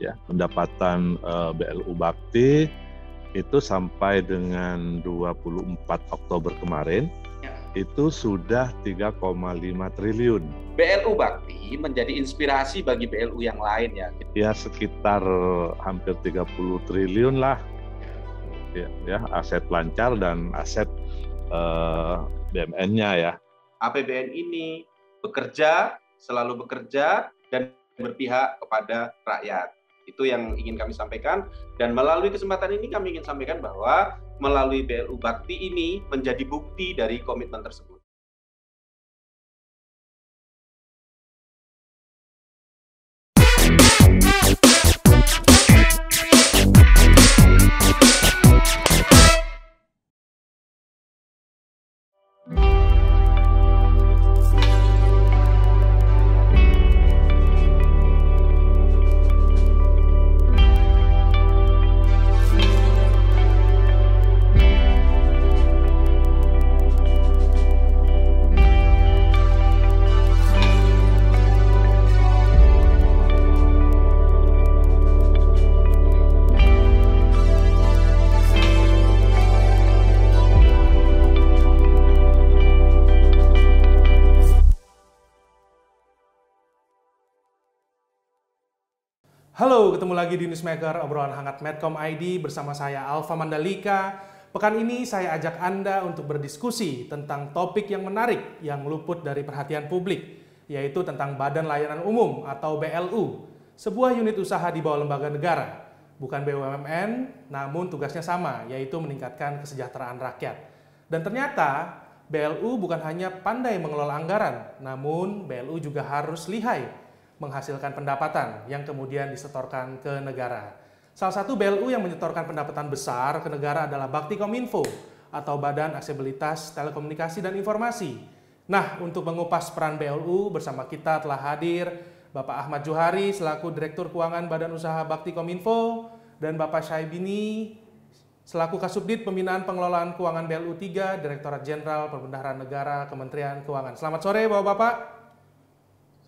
ya pendapatan uh, eh, BLU Bakti itu sampai dengan 24 Oktober kemarin ya. itu sudah 3,5 triliun. BLU Bakti menjadi inspirasi bagi BLU yang lain ya. Ya sekitar hampir 30 triliun lah. Ya, ya aset lancar dan aset uh, eh, BMN-nya ya. APBN ini bekerja, selalu bekerja dan berpihak kepada rakyat. Itu yang ingin kami sampaikan dan melalui kesempatan ini kami ingin sampaikan bahwa melalui BLU Bakti ini menjadi bukti dari komitmen tersebut. lagi di Newsmaker, obrolan hangat Medcom ID bersama saya Alfa Mandalika. Pekan ini saya ajak Anda untuk berdiskusi tentang topik yang menarik yang luput dari perhatian publik, yaitu tentang Badan Layanan Umum atau BLU, sebuah unit usaha di bawah lembaga negara. Bukan BUMN, namun tugasnya sama, yaitu meningkatkan kesejahteraan rakyat. Dan ternyata BLU bukan hanya pandai mengelola anggaran, namun BLU juga harus lihai menghasilkan pendapatan yang kemudian disetorkan ke negara. Salah satu BLU yang menyetorkan pendapatan besar ke negara adalah Bakti Kominfo atau Badan Aksesibilitas Telekomunikasi dan Informasi. Nah, untuk mengupas peran BLU bersama kita telah hadir Bapak Ahmad Johari selaku Direktur Keuangan Badan Usaha Bakti Kominfo dan Bapak Syaibini selaku Kasubdit Pembinaan Pengelolaan Keuangan BLU 3 Direktorat Jenderal Perbendaharaan Negara Kementerian Keuangan. Selamat sore Bapak-bapak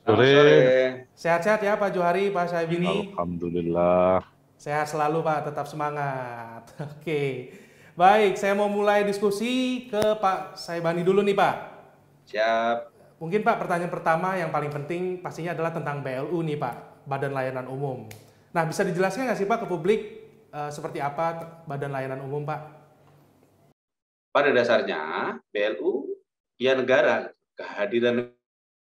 sore. Sehat-sehat ya Pak Johari, Pak Syaibini. Alhamdulillah. Sehat selalu Pak, tetap semangat. Oke. Baik, saya mau mulai diskusi ke Pak Saibani dulu nih Pak. Siap. Mungkin Pak pertanyaan pertama yang paling penting pastinya adalah tentang BLU nih Pak, Badan Layanan Umum. Nah bisa dijelaskan nggak sih Pak ke publik e, seperti apa Badan Layanan Umum Pak? Pada dasarnya BLU ya negara, kehadiran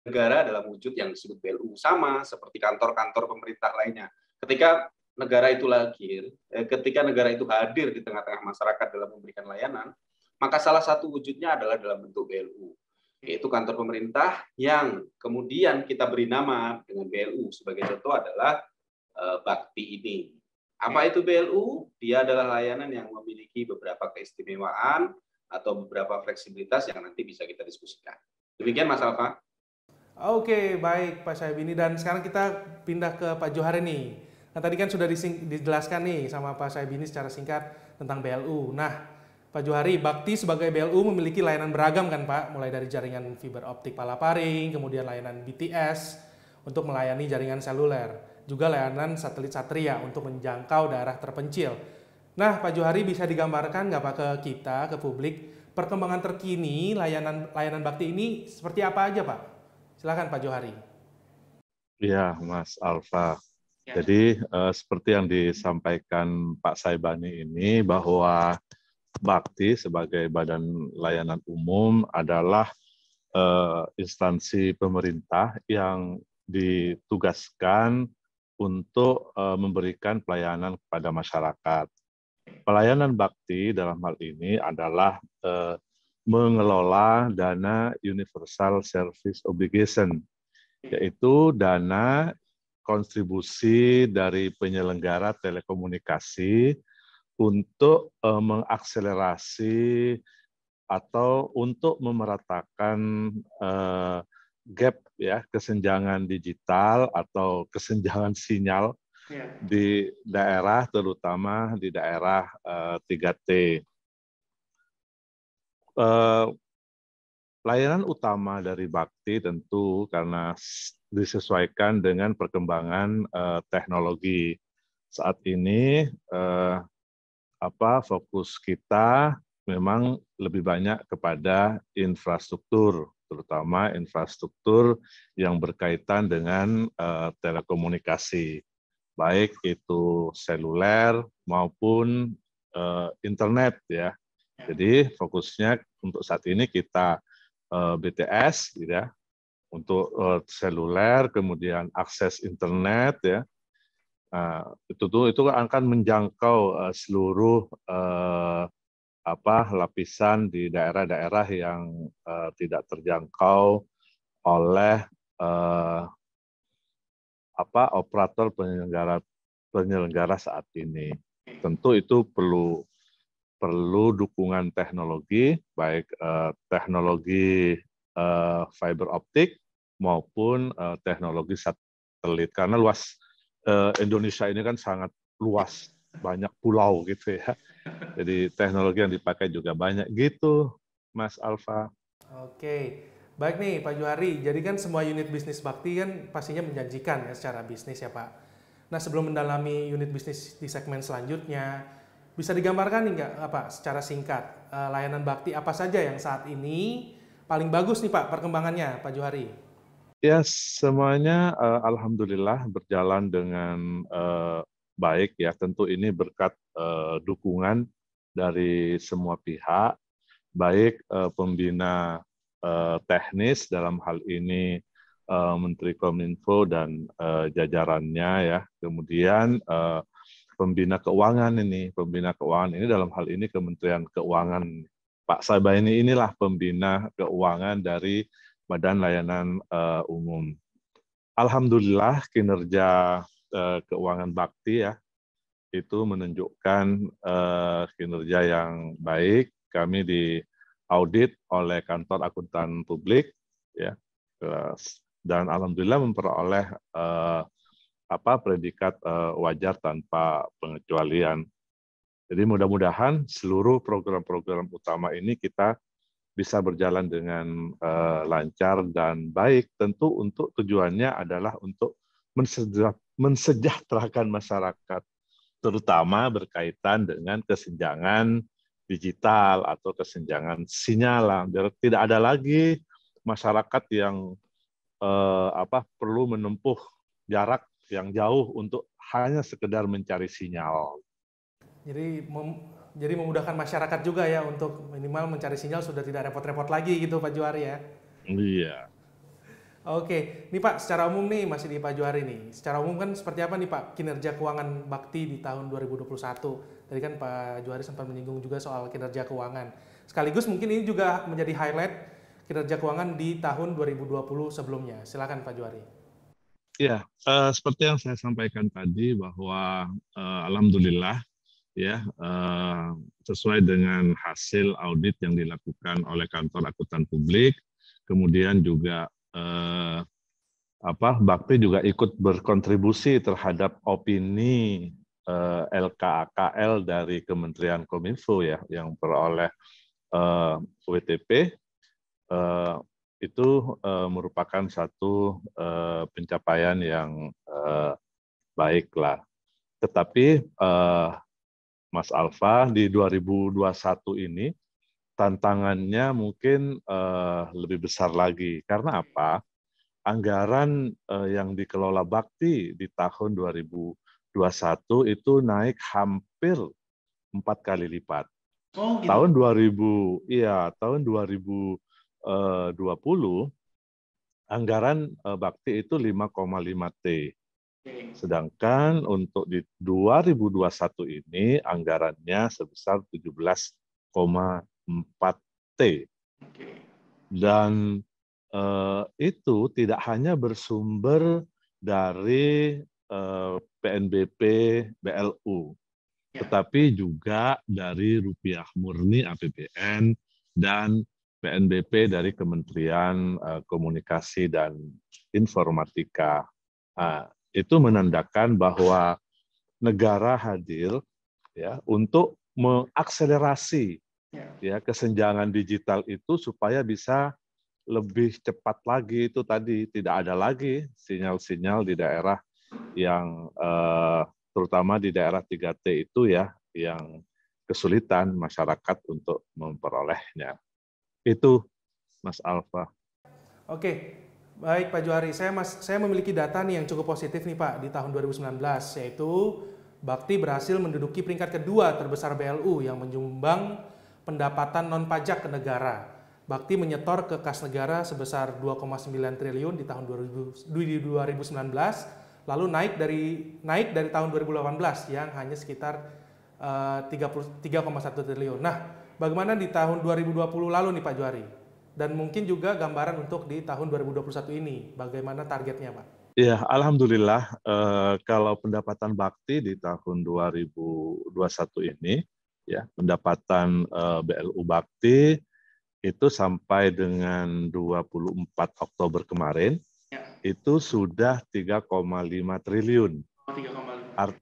negara dalam wujud yang disebut BLU sama seperti kantor-kantor pemerintah lainnya. Ketika negara itu lahir, eh, ketika negara itu hadir di tengah-tengah masyarakat dalam memberikan layanan, maka salah satu wujudnya adalah dalam bentuk BLU, yaitu kantor pemerintah yang kemudian kita beri nama dengan BLU. Sebagai contoh adalah eh, Bakti ini. Apa ya. itu BLU? Dia adalah layanan yang memiliki beberapa keistimewaan atau beberapa fleksibilitas yang nanti bisa kita diskusikan. Demikian Mas Alfa. Oke, okay, baik Pak Syaib dan sekarang kita pindah ke Pak Johar ini. Nah, tadi kan sudah dijelaskan nih sama Pak Syaib secara singkat tentang BLU. Nah, Pak Johari, Bakti sebagai BLU memiliki layanan beragam kan Pak, mulai dari jaringan fiber optik palaparing, kemudian layanan BTS untuk melayani jaringan seluler, juga layanan satelit Satria untuk menjangkau daerah terpencil. Nah, Pak Johari bisa digambarkan nggak Pak ke kita, ke publik, perkembangan terkini layanan layanan Bakti ini seperti apa aja Pak? Silakan Pak Johari. Iya, Mas Alfa. Ya. Jadi eh, seperti yang disampaikan Pak Saibani ini bahwa Bakti sebagai badan layanan umum adalah eh, instansi pemerintah yang ditugaskan untuk eh, memberikan pelayanan kepada masyarakat. Pelayanan bakti dalam hal ini adalah eh, mengelola dana universal service obligation yaitu dana kontribusi dari penyelenggara telekomunikasi untuk eh, mengakselerasi atau untuk memeratakan eh, gap ya kesenjangan digital atau kesenjangan sinyal ya. di daerah terutama di daerah 3T eh, eh, layanan utama dari Bakti tentu karena disesuaikan dengan perkembangan eh, teknologi. Saat ini eh, apa fokus kita memang lebih banyak kepada infrastruktur, terutama infrastruktur yang berkaitan dengan eh, telekomunikasi, baik itu seluler maupun eh, internet ya. Ya. Jadi fokusnya untuk saat ini kita eh, BTS, ya, untuk eh, seluler, kemudian akses internet, ya, nah, itu tuh itu akan menjangkau eh, seluruh apa lapisan di daerah-daerah yang tidak terjangkau oleh apa operator penyelenggara penyelenggara saat ini. Tentu itu perlu perlu dukungan teknologi, baik eh, teknologi eh, fiber optik maupun eh, teknologi satelit. Karena luas eh, Indonesia ini kan sangat luas, banyak pulau gitu ya. Jadi teknologi yang dipakai juga banyak gitu, Mas Alfa. Oke, baik nih Pak Juhari. Jadi kan semua unit bisnis bakti kan pastinya menjanjikan ya secara bisnis ya Pak. Nah sebelum mendalami unit bisnis di segmen selanjutnya, bisa digambarkan nggak apa secara singkat eh, layanan bakti apa saja yang saat ini paling bagus nih Pak perkembangannya Pak Johari? Ya semuanya uh, alhamdulillah berjalan dengan uh, baik ya. Tentu ini berkat uh, dukungan dari semua pihak, baik uh, pembina uh, teknis dalam hal ini uh, Menteri Kominfo dan uh, jajarannya ya. Kemudian uh, pembina keuangan ini, pembina keuangan ini dalam hal ini Kementerian Keuangan. Pak ini inilah pembina keuangan dari Badan Layanan uh, Umum. Alhamdulillah kinerja uh, keuangan Bakti ya itu menunjukkan uh, kinerja yang baik. Kami di audit oleh kantor akuntan publik ya dan alhamdulillah memperoleh uh, apa predikat uh, wajar tanpa pengecualian. Jadi mudah-mudahan seluruh program-program utama ini kita bisa berjalan dengan uh, lancar dan baik. Tentu untuk tujuannya adalah untuk mensejahterakan masyarakat, terutama berkaitan dengan kesenjangan digital atau kesenjangan sinyal. Biar tidak ada lagi masyarakat yang eh, apa perlu menempuh jarak yang jauh untuk hanya sekedar mencari sinyal. Jadi mem, jadi memudahkan masyarakat juga ya untuk minimal mencari sinyal sudah tidak repot-repot lagi gitu Pak Juari ya. Iya. Oke, ini Pak, secara umum nih masih di Pak Juari nih. Secara umum kan seperti apa nih Pak kinerja keuangan Bakti di tahun 2021? Tadi kan Pak Juari sempat menyinggung juga soal kinerja keuangan. Sekaligus mungkin ini juga menjadi highlight kinerja keuangan di tahun 2020 sebelumnya. Silakan Pak Juari. Ya, uh, seperti yang saya sampaikan tadi bahwa uh, alhamdulillah ya uh, sesuai dengan hasil audit yang dilakukan oleh kantor akuntan publik, kemudian juga uh, apa Bakti juga ikut berkontribusi terhadap opini uh, LKAKL dari Kementerian Kominfo ya yang peroleh uh, WTP uh, itu uh, merupakan satu uh, pencapaian yang uh, eh, baik lah. Tetapi uh, Mas Alfa di 2021 ini tantangannya mungkin uh, lebih besar lagi. Karena apa? Anggaran uh, yang dikelola Bakti di tahun 2021 itu naik hampir empat kali lipat. Oh, gitu. Tahun 2000, iya tahun 2000 20 eh, anggaran eh, bakti itu 5,5 T. Sedangkan untuk di 2021 ini anggarannya sebesar 17,4 T. Dan eh, itu tidak hanya bersumber dari PNBP BLU, ya. tetapi juga dari rupiah murni APBN dan PNBP dari Kementerian eh, Komunikasi dan Informatika. Nah, itu menandakan bahwa negara hadir ya untuk mengakselerasi ya. ya kesenjangan digital itu supaya bisa lebih cepat lagi itu tadi tidak ada lagi sinyal-sinyal di daerah yang eh, terutama di daerah 3T itu ya yang kesulitan masyarakat untuk memperolehnya. Itu Mas Alfa. Oke, baik Pak Johari. Saya mas, saya memiliki data nih yang cukup positif nih Pak di tahun 2019 yaitu Bakti berhasil menduduki peringkat kedua terbesar BLU yang menyumbang pendapatan non pajak ke negara. Bakti menyetor ke kas negara sebesar 2,9 triliun di tahun 2019 lalu naik dari naik dari tahun 2018 yang hanya sekitar 3,1 eh, triliun. Nah, Bagaimana di tahun 2020 lalu nih Pak Juari? Dan mungkin juga gambaran untuk di tahun 2021 ini, bagaimana targetnya Pak? Ya, alhamdulillah eh, kalau pendapatan bakti di tahun 2021 ini ya, pendapatan eh, BLU bakti itu sampai dengan 24 Oktober kemarin ya. itu sudah 3,5 triliun. Oh, Art,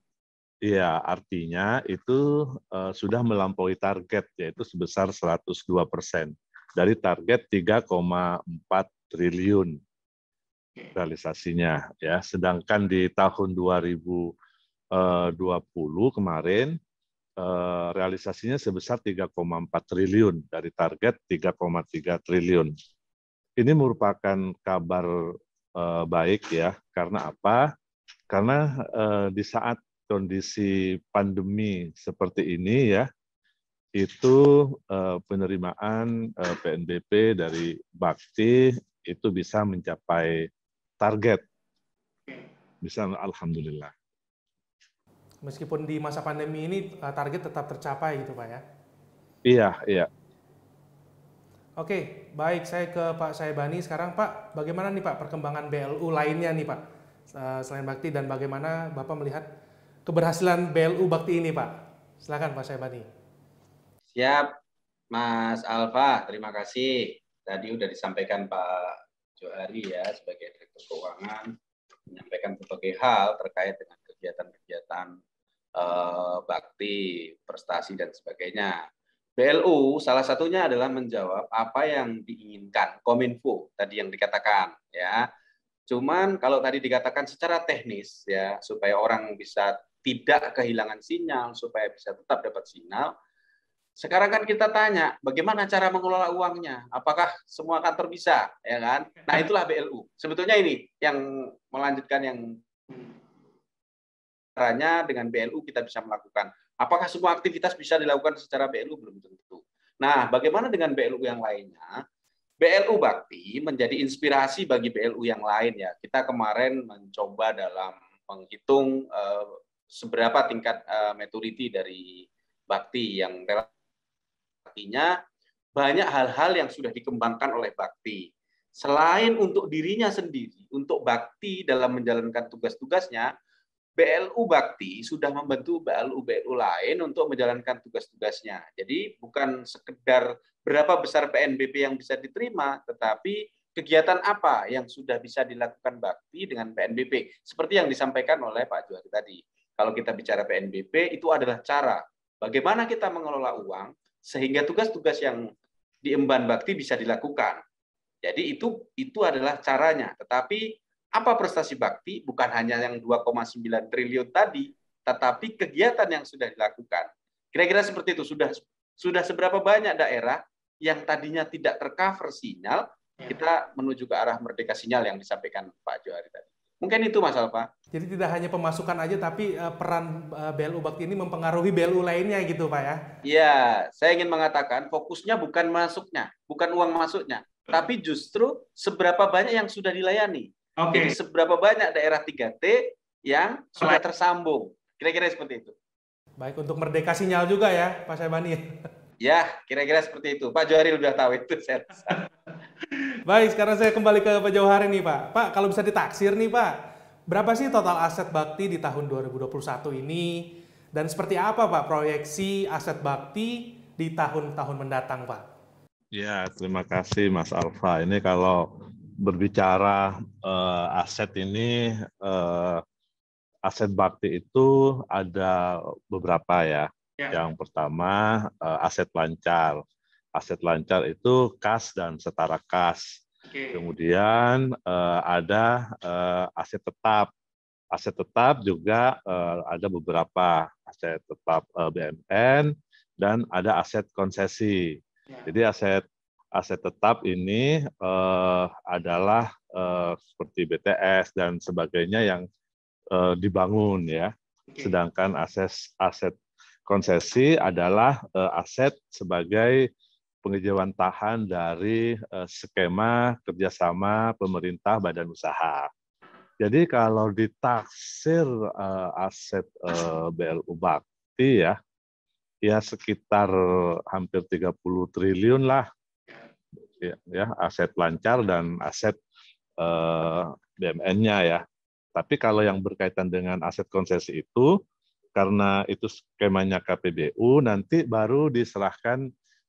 Iya, artinya itu uh, sudah melampaui target yaitu sebesar 102 persen dari target 3,4 triliun realisasinya ya. Sedangkan di tahun 2020 eh, kemarin eh, realisasinya sebesar 3,4 triliun dari target 3,3 triliun. Ini merupakan kabar baik ya karena apa? Karena di saat kondisi pandemi seperti ini ya, itu eh, penerimaan PNBP eh, dari Bakti itu bisa mencapai target. Bisa alhamdulillah. Meskipun di masa pandemi ini eh, target tetap tercapai gitu Pak ya? Iya, iya. Oke, baik saya ke Pak Saibani sekarang Pak, bagaimana nih Pak perkembangan BLU lainnya nih Pak selain Bakti dan bagaimana Bapak melihat keberhasilan BLU Bakti ini, Pak. Silakan Pak Saibani. Siap, Mas Alfa. Terima kasih. Tadi sudah disampaikan Pak Johari ya sebagai Direktur Keuangan menyampaikan berbagai hal terkait dengan kegiatan-kegiatan eh, bakti, prestasi dan sebagainya. BLU salah satunya adalah menjawab apa yang diinginkan Kominfo tadi yang dikatakan ya. Cuman kalau tadi dikatakan secara teknis ya supaya orang bisa tidak kehilangan sinyal supaya bisa tetap dapat sinyal. Sekarang kan kita tanya, bagaimana cara mengelola uangnya? Apakah semua kantor bisa, ya kan? Nah, itulah BLU. Sebetulnya ini yang melanjutkan yang caranya dengan BLU kita bisa melakukan. Apakah semua aktivitas bisa dilakukan secara BLU belum tentu. Nah, bagaimana dengan BLU yang lainnya? BLU Bakti menjadi inspirasi bagi BLU yang lain ya. Kita kemarin mencoba dalam menghitung eh, seberapa tingkat uh, maturity dari bakti yang artinya banyak hal-hal yang sudah dikembangkan oleh bakti. Selain untuk dirinya sendiri, untuk bakti dalam menjalankan tugas-tugasnya, BLU Bakti sudah membantu BLU-BLU lain untuk menjalankan tugas-tugasnya. Jadi bukan sekedar berapa besar PNBP yang bisa diterima, tetapi kegiatan apa yang sudah bisa dilakukan Bakti dengan PNBP, seperti yang disampaikan oleh Pak Juhari tadi. Kalau kita bicara PNBP, itu adalah cara bagaimana kita mengelola uang sehingga tugas-tugas yang diemban bakti bisa dilakukan. Jadi itu itu adalah caranya. Tetapi apa prestasi bakti bukan hanya yang 2,9 triliun tadi, tetapi kegiatan yang sudah dilakukan. Kira-kira seperti itu sudah sudah seberapa banyak daerah yang tadinya tidak tercover sinyal ya. kita menuju ke arah merdeka sinyal yang disampaikan Pak Johari tadi. Mungkin itu Mas Alfa. Jadi tidak hanya pemasukan aja, tapi eh, peran eh, BLU Bakti ini mempengaruhi BLU lainnya gitu Pak ya? Iya, saya ingin mengatakan fokusnya bukan masuknya, bukan uang masuknya, tapi justru seberapa banyak yang sudah dilayani. Okay. seberapa banyak daerah 3T yang sudah tersambung. Kira-kira seperti itu. Baik, untuk merdeka sinyal juga ya Pak Saibani. Ya, kira-kira seperti itu. Pak Johari udah tahu itu, saya rasa. Baik, sekarang saya kembali ke Pak Jauhari nih Pak. Pak, kalau bisa ditaksir nih Pak, berapa sih total aset bakti di tahun 2021 ini? Dan seperti apa Pak proyeksi aset bakti di tahun-tahun mendatang Pak? Ya, terima kasih Mas Alfa. Ini kalau berbicara uh, aset ini, uh, aset bakti itu ada beberapa ya. ya. Yang pertama uh, aset lancar aset lancar itu kas dan setara kas. Okay. Kemudian uh, ada uh, aset tetap. Aset tetap juga uh, ada beberapa aset tetap uh, BMN dan ada aset konsesi. Yeah. Jadi aset aset tetap ini uh, adalah uh, seperti BTS dan sebagainya yang uh, dibangun ya. Okay. Sedangkan aset aset konsesi adalah uh, aset sebagai pengejauhan tahan dari eh, skema kerjasama pemerintah badan usaha. Jadi kalau ditaksir eh, aset eh, BLU Bakti ya, ya sekitar hampir 30 triliun lah ya, ya aset lancar dan aset uh, BMN-nya ya. Tapi kalau yang berkaitan dengan aset konsesi itu karena itu skemanya KPBU nanti baru diserahkan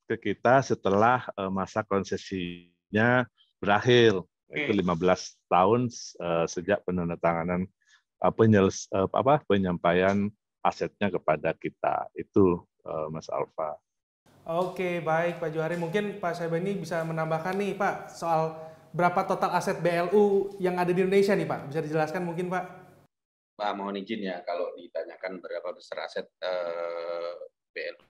ke kita setelah eh, masa konsesinya berakhir itu 15 tahun eh, sejak penandatanganan eh, penyels apa penyampaian asetnya kepada kita itu Mas Alfa. Oke, baik Pak Juhari. Mungkin Pak ini bisa menambahkan nih Pak soal berapa total aset BLU yang ada di Indonesia nih Pak? Bisa dijelaskan mungkin Pak? Pak mohon izin ya kalau ditanyakan berapa besar aset eh, BLU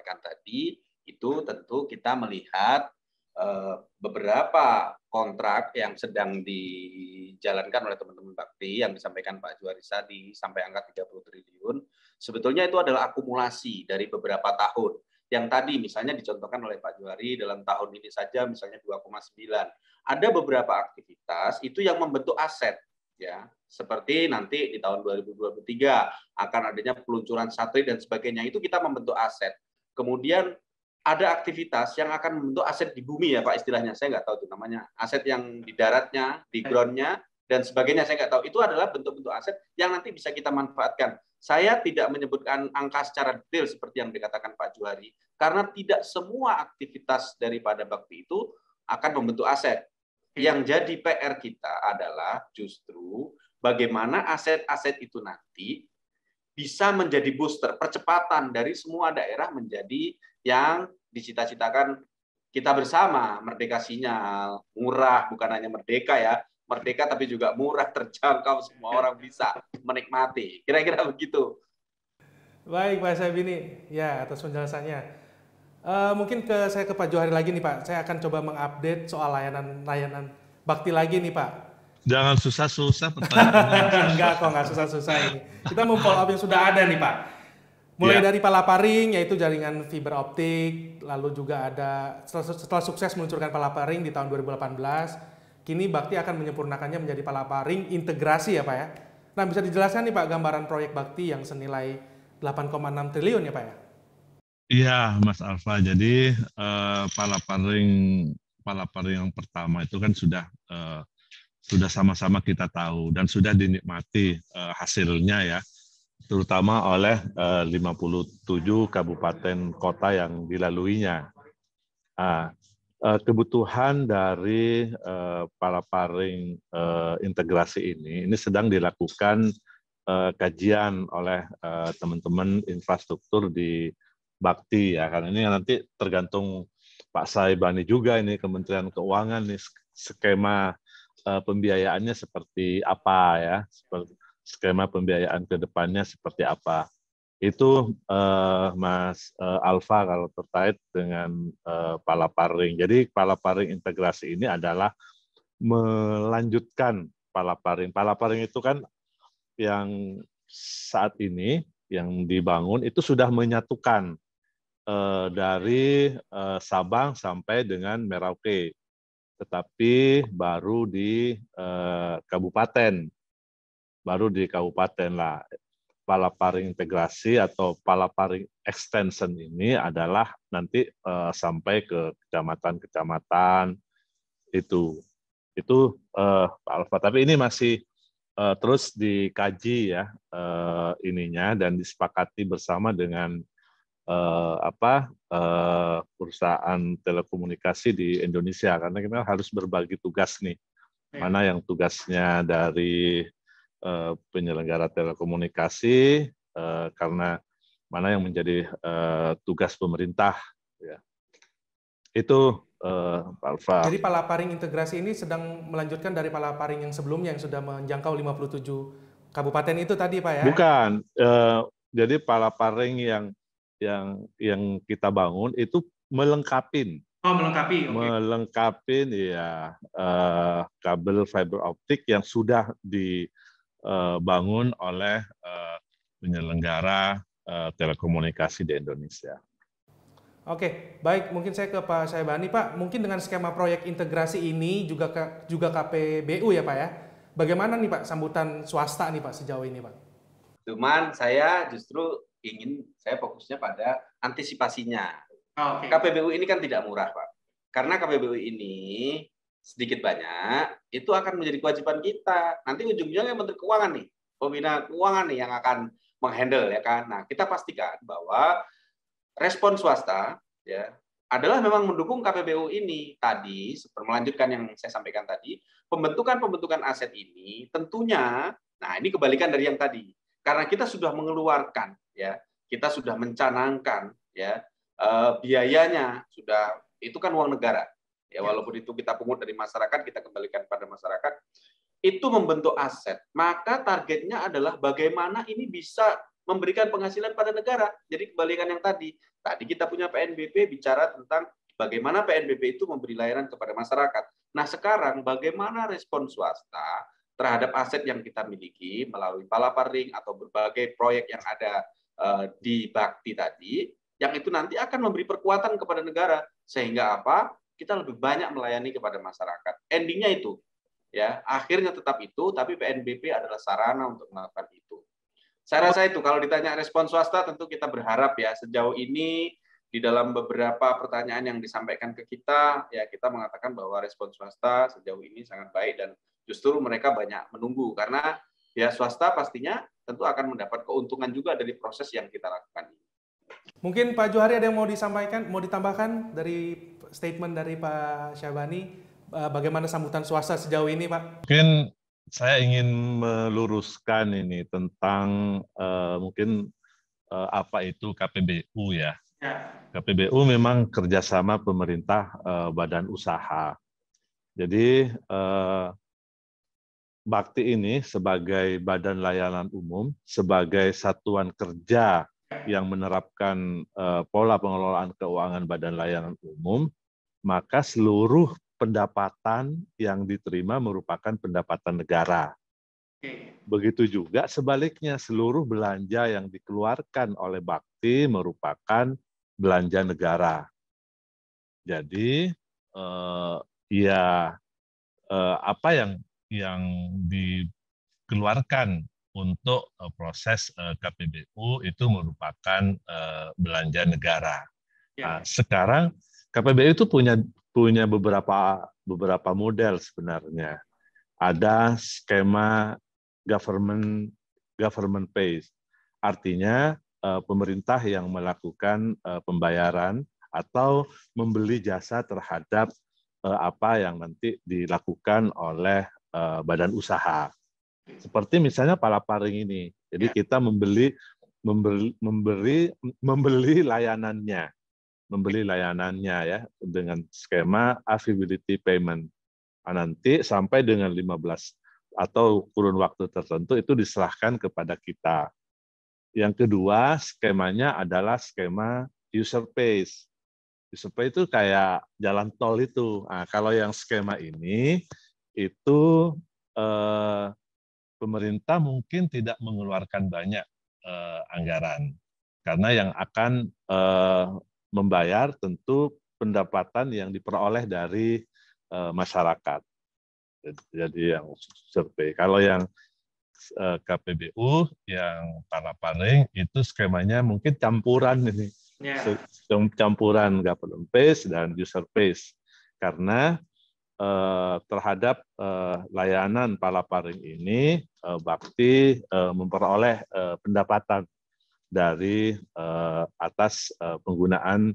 kan tadi itu tentu kita melihat eh, beberapa kontrak yang sedang dijalankan oleh teman-teman bakti yang disampaikan Pak Juari Sadi sampai angka 30 triliun, sebetulnya itu adalah akumulasi dari beberapa tahun. Yang tadi misalnya dicontohkan oleh Pak Juari dalam tahun ini saja misalnya 2,9. Ada beberapa aktivitas itu yang membentuk aset ya seperti nanti di tahun 2023 akan adanya peluncuran satelit dan sebagainya itu kita membentuk aset kemudian ada aktivitas yang akan membentuk aset di bumi ya Pak istilahnya saya nggak tahu itu namanya aset yang di daratnya di groundnya dan sebagainya saya nggak tahu itu adalah bentuk-bentuk aset yang nanti bisa kita manfaatkan saya tidak menyebutkan angka secara detail seperti yang dikatakan Pak Juhari karena tidak semua aktivitas daripada bakti itu akan membentuk aset yang jadi PR kita adalah justru bagaimana aset-aset itu nanti bisa menjadi booster percepatan dari semua daerah menjadi yang dicita-citakan kita bersama merdeka sinyal murah bukan hanya merdeka ya merdeka tapi juga murah terjangkau semua orang bisa menikmati kira-kira begitu baik Pak Sabini ya atas penjelasannya uh, mungkin ke saya ke Pak Johari lagi nih Pak saya akan coba mengupdate soal layanan layanan bakti lagi nih Pak Jangan susah-susah pertanyaan. Enggak kok, enggak susah-susah ini. Kita mau follow up yang sudah ada nih Pak. Mulai yeah. dari palaparing, yaitu jaringan fiber optik, lalu juga ada setelah, setelah sukses meluncurkan palaparing di tahun 2018, kini Bakti akan menyempurnakannya menjadi palaparing integrasi ya Pak ya. Nah bisa dijelaskan nih Pak gambaran proyek Bakti yang senilai 8,6 triliun ya Pak ya? Iya Mas Alfa, jadi uh, palaparing palaparing yang pertama itu kan sudah uh, sudah sama-sama kita tahu dan sudah dinikmati eh, hasilnya ya terutama oleh eh, uh, 57 kabupaten kota yang dilaluinya. Ah, eh, kebutuhan dari uh, para paring integrasi ini ini sedang dilakukan kajian oleh teman-teman infrastruktur di Bakti ya karena ini nanti tergantung Pak Saibani juga ini Kementerian Keuangan nih skema Eh, pembiayaannya seperti apa ya, seperti skema pembiayaan ke depannya seperti apa. Itu uh, Mas uh, Alfa kalau terkait dengan uh, palaparing. Jadi palaparing integrasi ini adalah melanjutkan palaparing. Palaparing itu kan yang saat ini yang dibangun itu sudah menyatukan uh, dari uh, Sabang sampai dengan Merauke tetapi baru di eh, kabupaten, baru di kabupaten lah. Palaparing integrasi atau palaparing extension ini adalah nanti eh, sampai ke kecamatan-kecamatan itu, itu eh, Pak Alfa. Tapi ini masih eh, terus dikaji ya eh, ininya dan disepakati bersama dengan eh, apa eh, perusahaan telekomunikasi di Indonesia karena kita harus berbagi tugas nih iya. mana yang tugasnya dari eh, penyelenggara telekomunikasi eh, karena mana yang menjadi eh, tugas pemerintah ya itu Uh, Alfa. Jadi Palaparing integrasi ini sedang melanjutkan dari Palaparing yang sebelumnya yang sudah menjangkau 57 kabupaten itu tadi Pak ya? Bukan. Uh, jadi Palaparing yang yang yang kita bangun itu melengkapi oh melengkapi okay. melengkapi ya uh, eh, kabel fiber optik yang sudah dibangun eh, oleh uh, penyelenggara uh, telekomunikasi di Indonesia. Oke, baik. Mungkin saya ke Pak Saibani, Pak. Mungkin dengan skema proyek integrasi ini juga juga KPBU ya, Pak ya. Bagaimana nih Pak sambutan swasta nih Pak sejauh ini, Pak? Cuman saya justru ingin saya fokusnya pada antisipasinya. Ah, okay. KPBU ini kan tidak murah, Pak. Karena KPBU ini sedikit banyak itu akan menjadi kewajiban kita. Nanti ujung-ujungnya Menteri Keuangan nih, pembina keuangan nih yang akan menghandle ya kan. Nah, kita pastikan bahwa respon swasta ya adalah memang mendukung KPBU ini tadi seperti melanjutkan yang saya sampaikan tadi pembentukan pembentukan aset ini tentunya nah ini kebalikan dari yang tadi karena kita sudah mengeluarkan ya kita sudah mencanangkan ya uh, biayanya sudah itu kan uang negara ya, ya walaupun itu kita pungut dari masyarakat kita kembalikan pada masyarakat itu membentuk aset maka targetnya adalah bagaimana ini bisa memberikan penghasilan pada negara jadi kebalikan yang tadi tadi kita punya PNBP bicara tentang bagaimana PNBP itu memberi layanan kepada masyarakat nah sekarang bagaimana respon swasta terhadap aset yang kita miliki melalui palaparing atau berbagai proyek yang ada Eh, di bakti tadi, yang itu nanti akan memberi perkuatan kepada negara sehingga apa? Kita lebih banyak melayani kepada masyarakat. Endingnya itu, ya akhirnya tetap itu, tapi PNBP adalah sarana untuk melakukan itu. Saya rasa itu kalau ditanya respon swasta tentu kita berharap ya sejauh ini di dalam beberapa pertanyaan yang disampaikan ke kita ya kita mengatakan bahwa respon swasta sejauh ini sangat baik dan justru mereka banyak menunggu karena ya swasta pastinya tentu akan mendapat keuntungan juga dari proses yang kita lakukan. Mungkin Pak Johari ada yang mau disampaikan, mau ditambahkan dari statement dari Pak Syabani, eh, bagaimana sambutan swasta sejauh ini Pak? Mungkin saya ingin meluruskan ini tentang uh, mungkin uh, apa itu KPBU ya. ya. KPBU memang kerjasama pemerintah uh, badan usaha. Jadi uh, Bakti ini sebagai badan layanan umum, sebagai satuan kerja yang menerapkan uh, pola pengelolaan keuangan badan layanan umum, maka seluruh pendapatan yang diterima merupakan pendapatan negara. Begitu juga sebaliknya seluruh belanja yang dikeluarkan oleh Bakti merupakan belanja negara. Jadi eh, ya eh, apa yang yang dikeluarkan untuk eh, proses eh, KPBU itu merupakan eh, belanja negara. Ya. Nah, sekarang KPBU itu punya punya beberapa beberapa model sebenarnya. Ada skema government government pays. Artinya pemerintah yang melakukan pembayaran atau membeli jasa terhadap apa yang nanti dilakukan oleh Eh, badan usaha. Seperti misalnya palaparing ini. Jadi ya. kita membeli membeli membeli membeli layanannya. Membeli layanannya ya dengan skema availability payment. Nah, nanti sampai dengan 15 atau kurun waktu tertentu itu diserahkan kepada kita. Yang kedua, skemanya adalah skema user pays. User pay itu kayak jalan tol itu. Nah, kalau yang skema ini, itu eh, pemerintah mungkin tidak mengeluarkan banyak eh, anggaran karena yang akan eh, membayar tentu pendapatan yang diperoleh dari masyarakat. Jadi yang survei. Kalau yang eh, KPBU yang tanah paling itu skemanya mungkin campuran ini. Yeah. Campuran government based dan user based Karena Eh, terhadap eh, layanan palaparing ini eh, Bakti memperoleh pendapatan dari atas penggunaan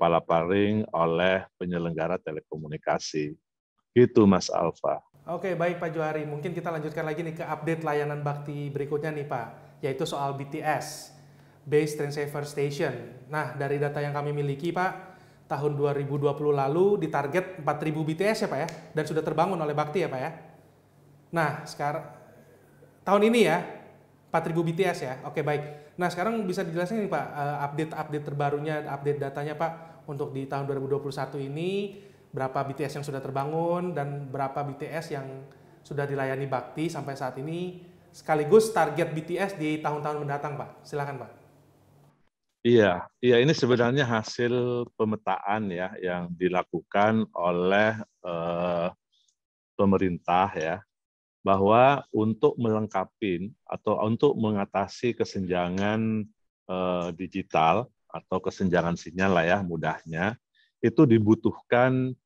palaparing oleh penyelenggara telekomunikasi. Itu Mas Alfa. Oke, baik Pak Juhari. Mungkin kita lanjutkan lagi nih ke update layanan bakti berikutnya nih Pak, yaitu soal BTS, Base Transceiver Station. Nah, dari data yang kami miliki Pak, tahun 2020 lalu di target 4000 BTS ya Pak ya dan sudah terbangun oleh Bakti ya Pak ya. Nah, sekarang tahun ini ya 4000 BTS ya. Oke, baik. Nah, sekarang bisa dijelaskan nih Pak eh, update-update terbarunya, update datanya Pak untuk di tahun 2021 ini berapa BTS yang sudah terbangun dan berapa BTS yang sudah dilayani Bakti sampai saat ini sekaligus target BTS di tahun-tahun mendatang Pak. Silakan Pak. Iya, iya ini sebenarnya hasil pemetaan ya yang dilakukan oleh eh, pemerintah ya bahwa untuk melengkapi atau untuk mengatasi kesenjangan eh, digital atau kesenjangan sinyal lah ya mudahnya itu dibutuhkan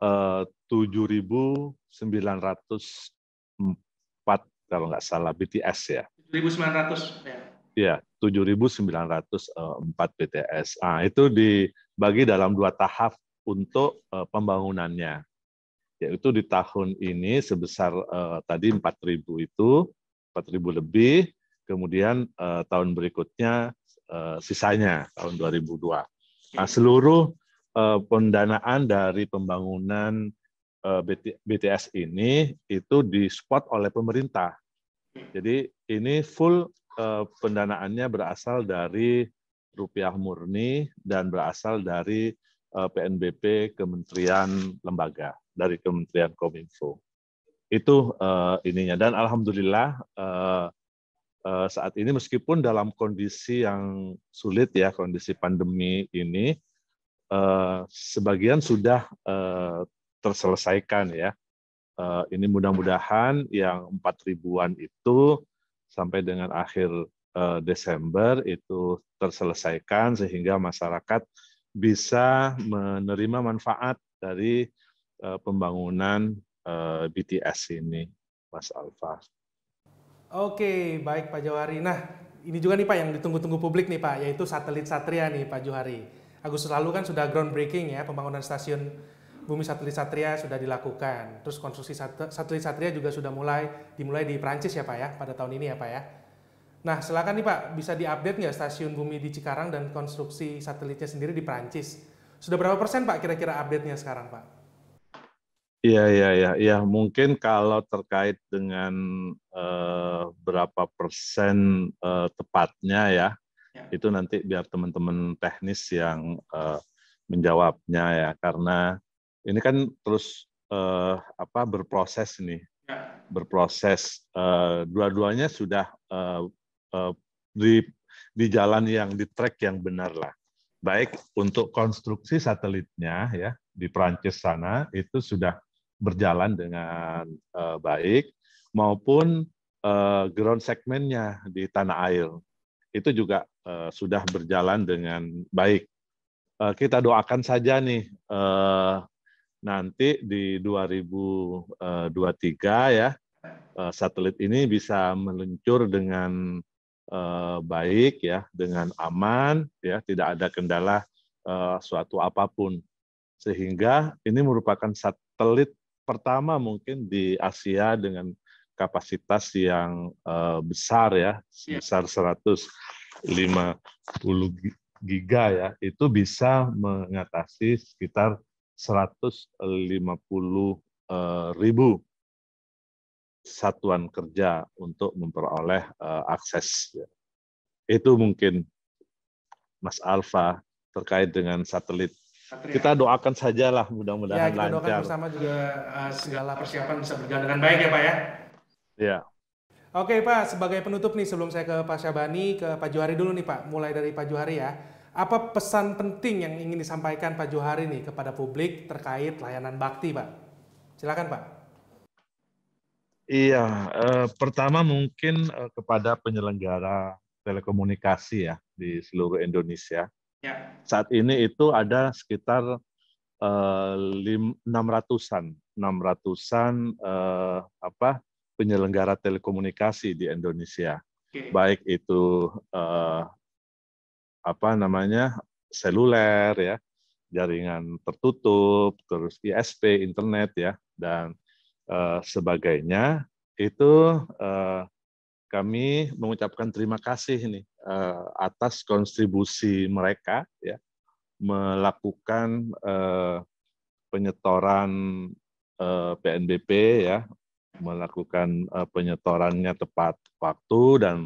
eh, 7.904 kalau nggak salah BTS ya. 7.900 ya. Iya, 7.904 eh, BTS. Nah, itu dibagi dalam dua tahap untuk eh, pembangunannya, yaitu di tahun ini sebesar eh, tadi 4.000 itu, 4.000 lebih, kemudian eh, tahun berikutnya eh, sisanya tahun 2002. Nah, seluruh eh, pendanaan dari pembangunan eh, BTS ini itu di oleh pemerintah. Jadi ini full eh, pendanaannya berasal dari rupiah murni dan berasal dari eh, PNBP Kementerian Lembaga dari Kementerian Kominfo. Itu eh, ininya dan alhamdulillah eh, eh, saat ini meskipun dalam kondisi yang sulit ya kondisi pandemi ini eh, sebagian sudah eh, terselesaikan ya. Eh, ini mudah-mudahan yang empat ribuan itu sampai dengan akhir eh, Desember itu terselesaikan sehingga masyarakat bisa menerima manfaat dari eh, pembangunan eh, BTS ini, Mas Alfa. Oke, baik Pak Johari. Nah, ini juga nih Pak yang ditunggu-tunggu publik nih Pak, yaitu satelit Satria nih Pak Johari. Agustus selalu kan sudah groundbreaking ya pembangunan stasiun Bumi Satelit Satria sudah dilakukan. Terus konstruksi Satelit Satria juga sudah mulai dimulai di Prancis ya Pak ya pada tahun ini ya Pak ya. Nah, silakan nih Pak, bisa diupdate nggak stasiun bumi di Cikarang dan konstruksi satelitnya sendiri di Prancis? Sudah berapa persen Pak kira-kira update-nya sekarang Pak? Iya, iya, iya. Ya, mungkin kalau terkait dengan uh, berapa persen uh, tepatnya ya, ya, itu nanti biar teman-teman teknis yang uh, menjawabnya ya. Karena ini kan terus uh, apa berproses nih ya. berproses uh, dua-duanya sudah uh, uh, di di jalan yang di track yang benar lah baik untuk konstruksi satelitnya ya di Prancis sana itu sudah berjalan dengan uh, baik maupun uh, ground segmennya di tanah air itu juga uh, sudah berjalan dengan baik kita doakan saja nih uh, nanti di 2023 eh, ya eh, satelit ini bisa meluncur dengan eh, baik ya, dengan aman ya, tidak ada kendala suatu apapun. Sehingga ini merupakan satelit pertama mungkin di Asia dengan kapasitas yang besar ya, ya. sebesar 150 giga ya, itu bisa mengatasi sekitar 150 eh, ribu satuan kerja untuk memperoleh eh, akses. Itu mungkin Mas Alfa terkait dengan satelit Kita doakan sajalah mudah-mudahan ya, kita doakan bersama juga eh, segala persiapan bisa berjalan dengan baik ya Pak ya. Iya. Oke Pak, sebagai penutup nih sebelum saya ke Pak Syabani, ke Pak Juhari dulu nih Pak, mulai dari Pak Juhari ya. Apa pesan penting yang ingin disampaikan Pak Johari nih kepada publik terkait layanan bakti, Pak? Silakan, Pak. Iya, eh, pertama mungkin eh, kepada penyelenggara telekomunikasi ya di seluruh Indonesia. Ya. Saat ini itu ada sekitar eh, ratusan, an 600 eh, apa penyelenggara telekomunikasi di Indonesia. Okay. Baik itu eh, apa namanya seluler ya jaringan tertutup terus ISP internet ya dan eh, sebagainya itu eh, kami mengucapkan terima kasih nih eh, atas kontribusi mereka ya melakukan eh, penyetoran eh, PNBP ya melakukan eh, penyetorannya tepat waktu dan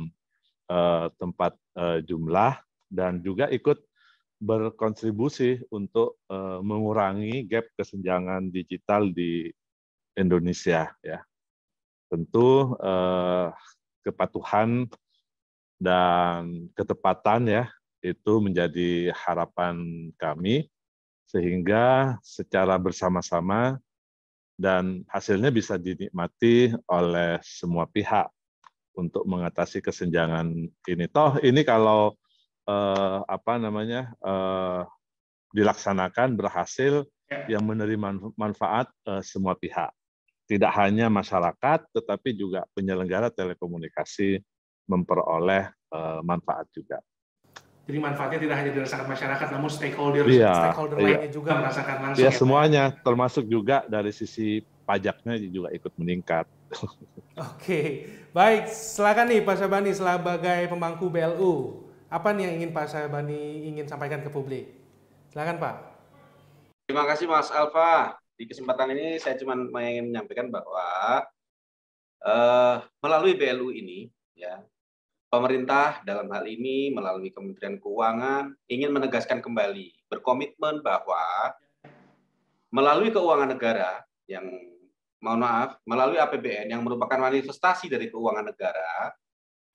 eh, tempat eh, jumlah dan juga ikut berkontribusi untuk eh, mengurangi gap kesenjangan digital di Indonesia ya. Tentu eh, kepatuhan dan ketepatan ya itu menjadi harapan kami sehingga secara bersama-sama dan hasilnya bisa dinikmati oleh semua pihak untuk mengatasi kesenjangan ini. Toh ini kalau eh, apa namanya eh, dilaksanakan berhasil ya. yang menerima manfaat eh, semua pihak tidak hanya masyarakat tetapi juga penyelenggara telekomunikasi memperoleh eh, manfaat juga. Jadi manfaatnya tidak hanya dirasakan masyarakat, namun stakeholder iya, stakeholder iya. lainnya juga merasakan langsung. Iya ya, ya? semuanya, ya. termasuk juga dari sisi pajaknya juga ikut meningkat. Oke, baik. Silakan nih Pak Syabani sebagai pemangku BLU. Apa nih yang ingin Pak Syabani ingin sampaikan ke publik? Silakan Pak. Terima kasih Mas Alfa. Di kesempatan ini saya cuma ingin menyampaikan bahwa uh, melalui BLU ini, ya pemerintah dalam hal ini melalui Kementerian Keuangan ingin menegaskan kembali berkomitmen bahwa melalui keuangan negara yang mohon maaf, melalui APBN yang merupakan manifestasi dari keuangan negara,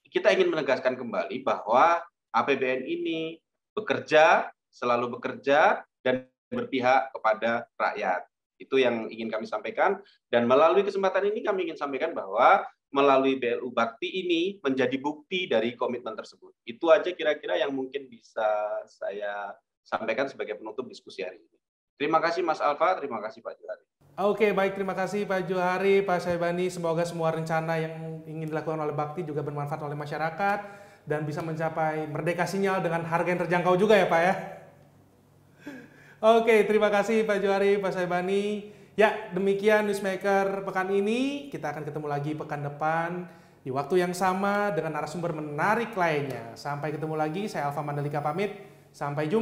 kita ingin menegaskan kembali bahwa APBN ini bekerja, selalu bekerja, dan berpihak kepada rakyat. Itu yang ingin kami sampaikan. Dan melalui kesempatan ini kami ingin sampaikan bahwa melalui BLU Bakti ini menjadi bukti dari komitmen tersebut. Itu aja kira-kira yang mungkin bisa saya sampaikan sebagai penutup diskusi hari ini. Terima kasih Mas Alfa, terima kasih Pak Juhari Oke, baik terima kasih Pak Juhari Pak Syaibani. Semoga semua rencana yang ingin dilakukan oleh Bakti juga bermanfaat oleh masyarakat dan bisa mencapai merdeka sinyal dengan harga yang terjangkau juga ya Pak ya. Oke, terima kasih Pak Juari, Pak Saibani. Ya, demikian Newsmaker pekan ini. Kita akan ketemu lagi pekan depan di waktu yang sama dengan narasumber menarik lainnya. Sampai ketemu lagi, saya Alfa Mandalika pamit. Sampai jumpa.